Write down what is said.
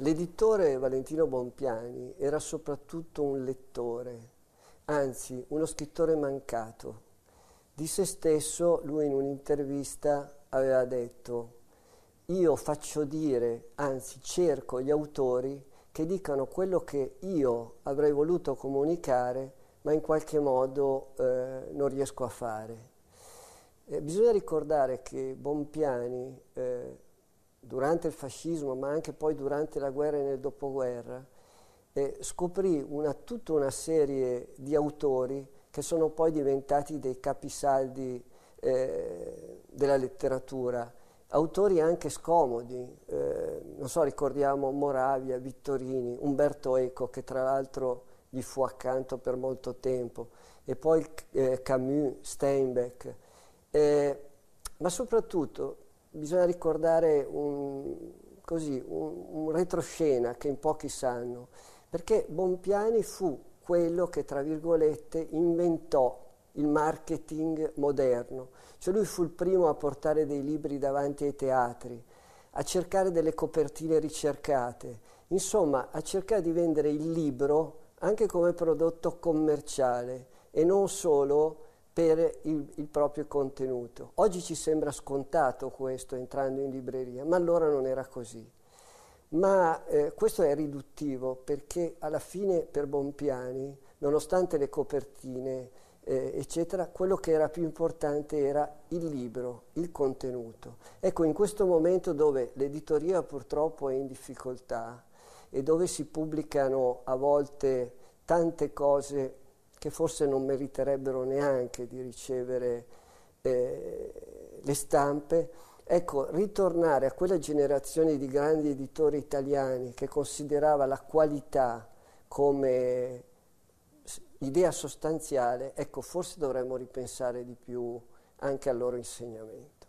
L'editore Valentino Bonpiani era soprattutto un lettore, anzi uno scrittore mancato. Di se stesso lui in un'intervista aveva detto io faccio dire, anzi cerco gli autori che dicano quello che io avrei voluto comunicare ma in qualche modo eh, non riesco a fare. Eh, bisogna ricordare che Bompiani eh, durante il fascismo, ma anche poi durante la guerra e nel dopoguerra, eh, scoprì una, tutta una serie di autori che sono poi diventati dei capisaldi eh, della letteratura, autori anche scomodi, eh, non so, ricordiamo Moravia, Vittorini, Umberto Eco, che tra l'altro gli fu accanto per molto tempo, e poi eh, Camus, Steinbeck, eh, ma soprattutto bisogna ricordare un, così, un, un retroscena che in pochi sanno, perché Bompiani fu quello che, tra virgolette, inventò il marketing moderno. Cioè lui fu il primo a portare dei libri davanti ai teatri, a cercare delle copertine ricercate, insomma a cercare di vendere il libro anche come prodotto commerciale e non solo per il, il, proprio contenuto. Oggi ci sembra scontato questo entrando in libreria, ma allora non era così. Ma eh, questo è riduttivo perché alla fine per Bompiani, nonostante le copertine, eh, eccetera, quello che era più importante era il libro, il contenuto. Ecco, in questo momento dove l'editoria purtroppo è in difficoltà e dove si pubblicano a volte tante cose che forse non meriterebbero neanche di ricevere eh, le stampe. Ecco, ritornare a quella generazione di grandi editori italiani che considerava la qualità come idea sostanziale, ecco, forse dovremmo ripensare di più anche al loro insegnamento.